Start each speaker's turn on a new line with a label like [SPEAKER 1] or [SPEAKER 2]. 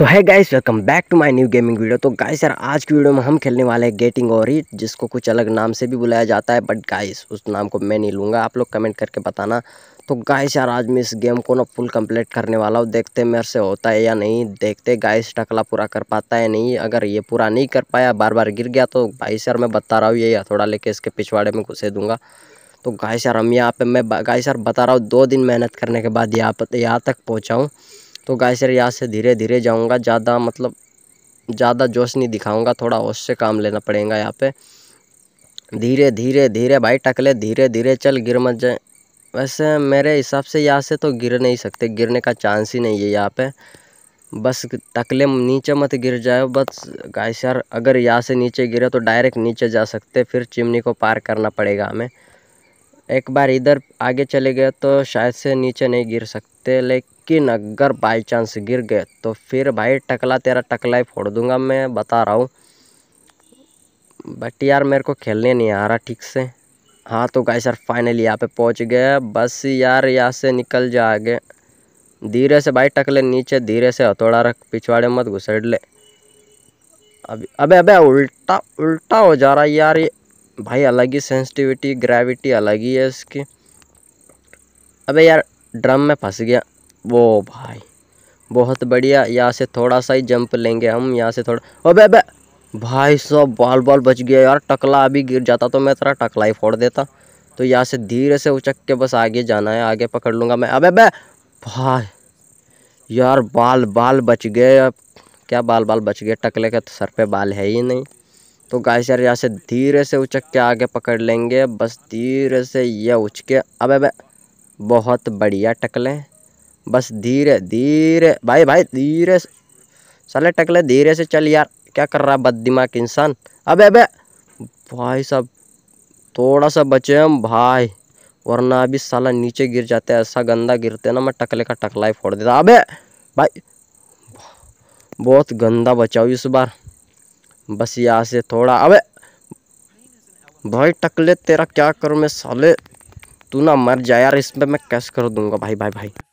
[SPEAKER 1] सो है guys welcome back to my new gaming video तो guys यार आज की वीडियो में हम खेलने वाले हैं गेटिंग और इट जिसको कुछ अलग नाम से भी बुलाया जाता है बट गाइस उस नाम को मैं नहीं लूँगा आप लोग कमेंट करके बताना तो गाइस यार आज मैं इस गेम को ना फुल कंप्लीट करने वाला हूँ देखते मेरे से होता है या नहीं देखते गाइस टकला पूरा कर पाता है नहीं अगर ये पूरा नहीं कर पाया बार बार गिर गया तो गाइस यार मैं बता रहा हूँ ये थोड़ा लेके इसके पिछवाड़े में घुसे दूंगा तो गाइस यार हम यहाँ पर मैं गाइस यार बता रहा हूँ दो दिन मेहनत करने के बाद यहाँ पर यहाँ तक पहुँचाऊँ तो गाय सर यहाँ से धीरे धीरे जाऊँगा ज़्यादा मतलब ज़्यादा जोश नहीं दिखाऊँगा थोड़ा होश से काम लेना पड़ेगा यहाँ पे धीरे धीरे धीरे भाई टकले धीरे धीरे चल गिर मत जाए वैसे मेरे हिसाब से यहाँ से तो गिर नहीं सकते गिरने का चांस ही नहीं है यहाँ पे बस टकले नीचे मत गिर जाए बस गाय सर अगर यहाँ से नीचे गिरे तो डायरेक्ट नीचे जा सकते फिर चिमनी को पार करना पड़ेगा हमें एक बार इधर आगे चले गए तो शायद से नीचे नहीं गिर सकते लेकिन अगर बाई चांस गिर गए तो फिर भाई टकला तेरा टकला ही फोड़ दूंगा मैं बता रहा हूँ बट यार मेरे को खेलने नहीं आ रहा ठीक से हाँ तो गाय सर फाइनली यहाँ पे पहुँच गए बस यार यहाँ से निकल जा धीरे से भाई टकले नीचे धीरे से हथौड़ा रख पिछवाड़े मत घुसेड़ ले अभी अबे अबे उल्टा उल्टा हो जा रहा है यार ये भाई अलग ही सेंसिटिविटी ग्रेविटी अलग ही है इसकी अबे यार ड्रम में फंस गया वो भाई बहुत बढ़िया यहाँ से थोड़ा सा ही जंप लेंगे हम यहाँ से थोड़ा अबे अबे भाई सब बाल बाल बच गया यार टकला अभी गिर जाता तो मैं तेरा टकला ही फोड़ देता तो यहाँ से धीरे से उचक के बस आगे जाना है आगे पकड़ लूँगा मैं अब अबे भाई यार बाल बाल बच गए अब क्या बाल बाल बच गए टकले का तो सर पे बाल है ही नहीं तो गाइस यार यहाँ से धीरे से उचक के आगे पकड़ लेंगे बस धीरे से ये उच के अब अब बहुत बढ़िया टकलें बस धीरे धीरे भाई भाई धीरे साले टकले धीरे से चल यार क्या कर रहा है बददिमाग इंसान अबे अबे भाई साहब थोड़ा सा बचे हम भाई वरना अभी साला नीचे गिर जाते हैं ऐसा गंदा गिरते ना मैं टकले का टकला ही फोड़ देता अबे भाई बहुत गंदा बचाओ इस बार बस यहाँ से थोड़ा अबे भाई टकले तेरा क्या करूँ मैं साले तू ना मर जा यार इसमें मैं कैसे कर दूंगा भाई भाई भाई